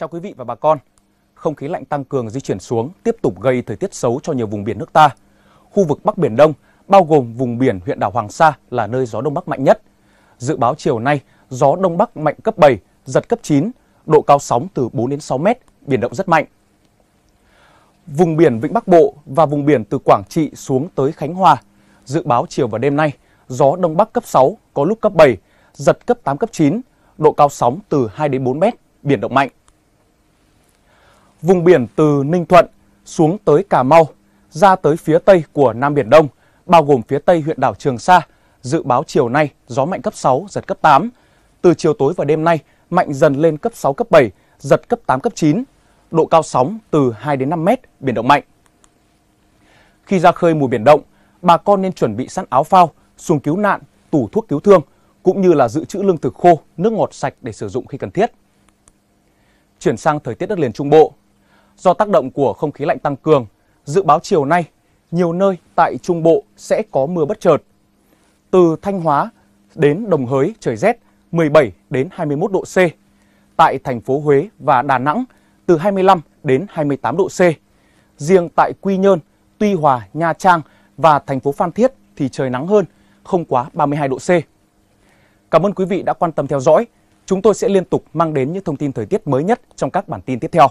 Chào quý vị và bà con. Không khí lạnh tăng cường di chuyển xuống tiếp tục gây thời tiết xấu cho nhiều vùng biển nước ta. Khu vực Bắc Biển Đông, bao gồm vùng biển huyện đảo Hoàng Sa là nơi gió Đông Bắc mạnh nhất. Dự báo chiều nay, gió Đông Bắc mạnh cấp 7, giật cấp 9, độ cao sóng từ 4 đến 6 mét, biển động rất mạnh. Vùng biển Vịnh Bắc Bộ và vùng biển từ Quảng Trị xuống tới Khánh Hòa. Dự báo chiều và đêm nay, gió Đông Bắc cấp 6, có lúc cấp 7, giật cấp 8, cấp 9, độ cao sóng từ 2 đến 4 mét, biển động mạnh vùng biển từ Ninh Thuận xuống tới Cà Mau, ra tới phía tây của Nam Biển Đông, bao gồm phía tây huyện đảo Trường Sa. Dự báo chiều nay, gió mạnh cấp 6, giật cấp 8. Từ chiều tối và đêm nay, mạnh dần lên cấp 6, cấp 7, giật cấp 8, cấp 9. Độ cao sóng từ 2 đến 5 mét, biển động mạnh. Khi ra khơi mùa biển động, bà con nên chuẩn bị sẵn áo phao, xuồng cứu nạn, tủ thuốc cứu thương, cũng như là dự trữ lương thực khô, nước ngọt sạch để sử dụng khi cần thiết. Chuyển sang thời tiết đất liền Trung Bộ, do tác động của không khí lạnh tăng cường, dự báo chiều nay, nhiều nơi tại Trung Bộ sẽ có mưa bất chợt. Từ Thanh Hóa đến Đồng Hới trời rét 17 đến 21 độ C. Tại thành phố Huế và Đà Nẵng từ 25 đến 28 độ C. Riêng tại Quy Nhơn, Tuy Hòa, Nha Trang và thành phố Phan Thiết thì trời nắng hơn, không quá 32 độ C. Cảm ơn quý vị đã quan tâm theo dõi. Chúng tôi sẽ liên tục mang đến những thông tin thời tiết mới nhất trong các bản tin tiếp theo.